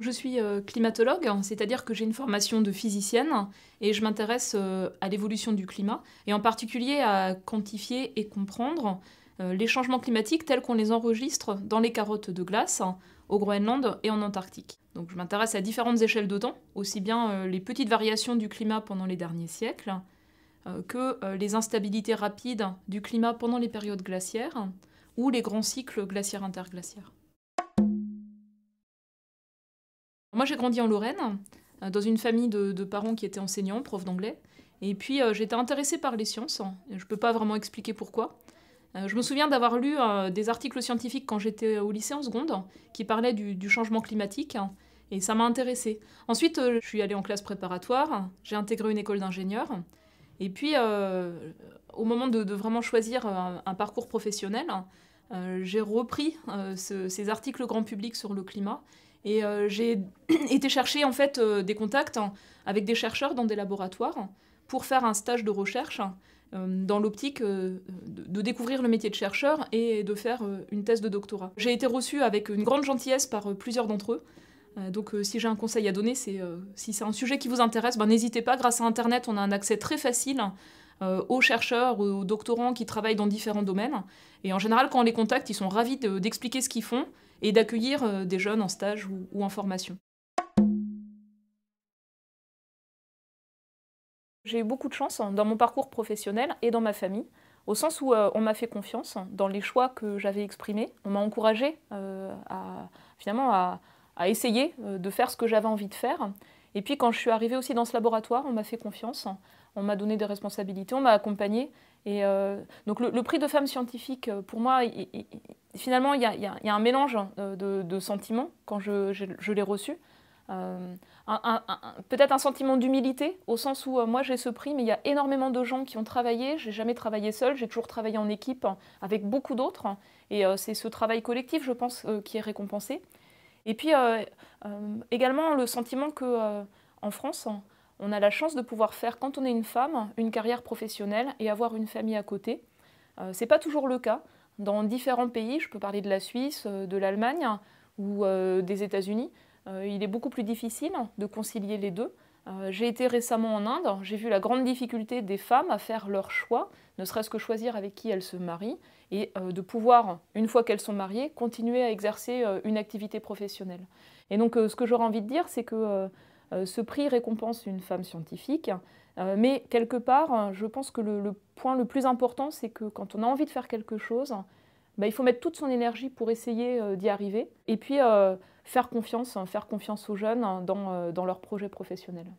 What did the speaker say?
Je suis euh, climatologue, c'est-à-dire que j'ai une formation de physicienne et je m'intéresse euh, à l'évolution du climat et en particulier à quantifier et comprendre euh, les changements climatiques tels qu'on les enregistre dans les carottes de glace au Groenland et en Antarctique. Donc je m'intéresse à différentes échelles de temps, aussi bien les petites variations du climat pendant les derniers siècles que les instabilités rapides du climat pendant les périodes glaciaires ou les grands cycles glaciaires interglaciaires. Moi, j'ai grandi en Lorraine, euh, dans une famille de, parents qui étaient enseignants, profs d'anglais. Et puis, euh, j'étais intéressée par les sciences. Hein. Je ne peux pas vraiment expliquer pourquoi. Euh, je me souviens d'avoir lu des articles scientifiques quand j'étais au lycée en seconde, qui parlaient du, changement climatique. Hein, et ça m'a intéressée. Ensuite, je suis allée en classe préparatoire. J'ai intégré une école d'ingénieurs. Et puis, au moment de, vraiment choisir un, parcours professionnel, j'ai repris ces articles grand public sur le climat et euh, j'ai été chercher en fait euh, des contacts hein, avec des chercheurs dans des laboratoires pour faire un stage de recherche euh, dans l'optique de, découvrir le métier de chercheur et de faire une thèse de doctorat. J'ai été reçue avec une grande gentillesse par plusieurs d'entre eux. Donc si j'ai un conseil à donner, c'est si c'est un sujet qui vous intéresse, ben, n'hésitez pas, grâce à Internet, on a un accès très facile hein, euh, aux chercheurs, aux doctorants qui travaillent dans différents domaines. Et en général, quand on les contacte, ils sont ravis d'expliquer ce qu'ils font et d'accueillir euh, des jeunes en stage ou, en formation. J'ai eu beaucoup de chance dans mon parcours professionnel et dans ma famille, au sens où euh, on m'a fait confiance dans les choix que j'avais exprimés. On m'a encouragé à, finalement à, à essayer de faire ce que j'avais envie de faire. Et puis quand je suis arrivée aussi dans ce laboratoire, on m'a fait confiance, on m'a donné des responsabilités, on m'a accompagnée. Et euh, donc le, prix de Femme Scientifique euh, pour moi, finalement, il y, a, un mélange hein, de, sentiments quand je, l'ai reçu. Euh, peut-être un sentiment d'humilité, au sens où moi j'ai ce prix, mais il y a énormément de gens qui ont travaillé. J'ai jamais travaillé seul, j'ai toujours travaillé en équipe hein, avec beaucoup d'autres. Hein. Et c'est ce travail collectif, je pense, qui est récompensé. Et puis euh, euh, également le sentiment que euh, en France, on a la chance de pouvoir faire, quand on est une femme, une carrière professionnelle et avoir une famille à côté. Ce n'est pas toujours le cas. Dans différents pays, je peux parler de la Suisse, de l'Allemagne ou des États-Unis, il est beaucoup plus difficile de concilier les deux. Euh, j'ai été récemment en Inde, j'ai vu la grande difficulté des femmes à faire leur choix, ne serait-ce que choisir avec qui elles se marient, et euh, de pouvoir, une fois qu'elles sont mariées, continuer à exercer euh, une activité professionnelle. Et donc ce que j'aurais envie de dire, c'est que ce prix récompense une femme scientifique, mais quelque part, je pense que le point le plus important, c'est que quand on a envie de faire quelque chose, bah, il faut mettre toute son énergie pour essayer euh, d'y arriver. Et puis, euh, faire confiance, hein, faire confiance aux jeunes hein, dans, euh, dans leurs projets professionnels.